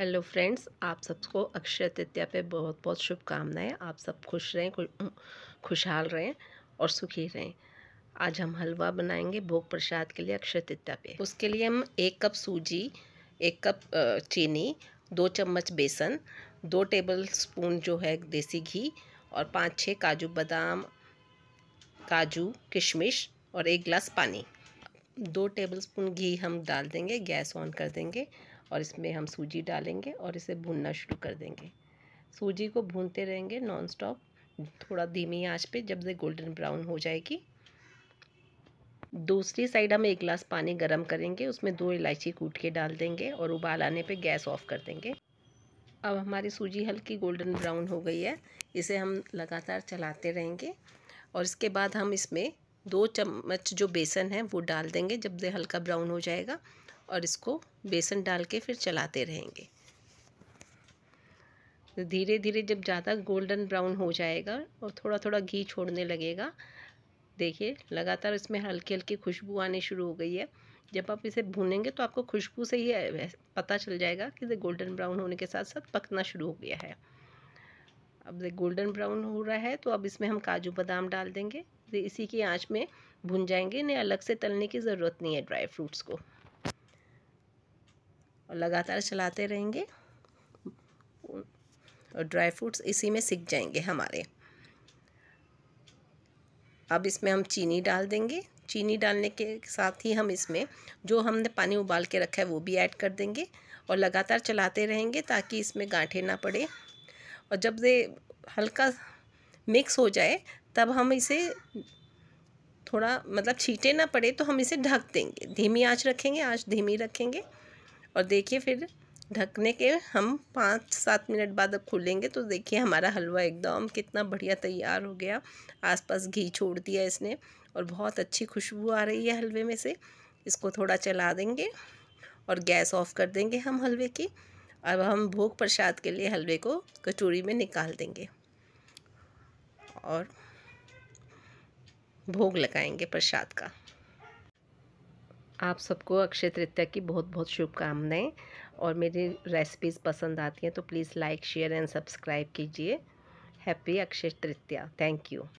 hello friends आप सबको अक्षय तृतीया पे बहुत बहुत शुभकामनाएं आप सब खुश रहें खुशहाल रहें और सुखी रहें आज हम हलवा बनाएंगे भोग प्रसाद के लिए अक्षय तृतीया पे उसके लिए हम एक कप सूजी एक कप चीनी दो चम्मच बेसन दो टेबल स्पून जो है देसी घी और पाँच छः काजू बादाम काजू किशमिश और एक गिलास पानी दो टेबल स्पून घी हम डाल देंगे गैस ऑन कर देंगे और इसमें हम सूजी डालेंगे और इसे भूनना शुरू कर देंगे सूजी को भूनते रहेंगे नॉन स्टॉप थोड़ा धीमी आंच पे जब से गोल्डन ब्राउन हो जाएगी दूसरी साइड हम एक गिलास पानी गर्म करेंगे उसमें दो इलायची कूट के डाल देंगे और उबाल आने पे गैस ऑफ कर देंगे अब हमारी सूजी हल्की गोल्डन ब्राउन हो गई है इसे हम लगातार चलाते रहेंगे और इसके बाद हम इसमें दो चम्मच जो बेसन है वो डाल देंगे जब से हल्का ब्राउन हो जाएगा और इसको बेसन डाल के फिर चलाते रहेंगे तो धीरे धीरे जब ज़्यादा गोल्डन ब्राउन हो जाएगा और थोड़ा थोड़ा घी छोड़ने लगेगा देखिए लगातार इसमें हल्की हल्की खुशबू आनी शुरू हो गई है जब आप इसे भूनेंगे तो आपको खुशबू से ही पता चल जाएगा कि गोल्डन ब्राउन होने के साथ साथ पकना शुरू हो गया है अब गोल्डन ब्राउन हो रहा है तो अब इसमें हम काजू बादाम डाल देंगे इसी की आँच में भुन जाएंगे इन्हें अलग से तलने की ज़रूरत नहीं है ड्राई फ्रूट्स को और लगातार चलाते रहेंगे और ड्राई फ्रूट्स इसी में सीख जाएंगे हमारे अब इसमें हम चीनी डाल देंगे चीनी डालने के साथ ही हम इसमें जो हमने पानी उबाल के रखा है वो भी ऐड कर देंगे और लगातार चलाते रहेंगे ताकि इसमें गांठे ना पड़े और जब ये हल्का मिक्स हो जाए तब हम इसे थोड़ा मतलब छीटे ना पड़े तो हम इसे ढक देंगे धीमी आंच रखेंगे आंच धीमी रखेंगे और देखिए फिर ढकने के हम पाँच सात मिनट बाद अब खोलेंगे तो देखिए हमारा हलवा एकदम कितना बढ़िया तैयार हो गया आसपास घी छोड़ दिया इसने और बहुत अच्छी खुशबू आ रही है हलवे में से इसको थोड़ा चला देंगे और गैस ऑफ कर देंगे हम हलवे की अब हम भोग प्रसाद के लिए हलवे को कचोरी में निकाल देंगे और भोग लगाएंगे प्रसाद का आप सबको अक्षय तृतीया की बहुत बहुत शुभकामनाएं और मेरी रेसिपीज़ पसंद आती हैं तो please like share and subscribe कीजिए happy Akshaya Tritiya thank you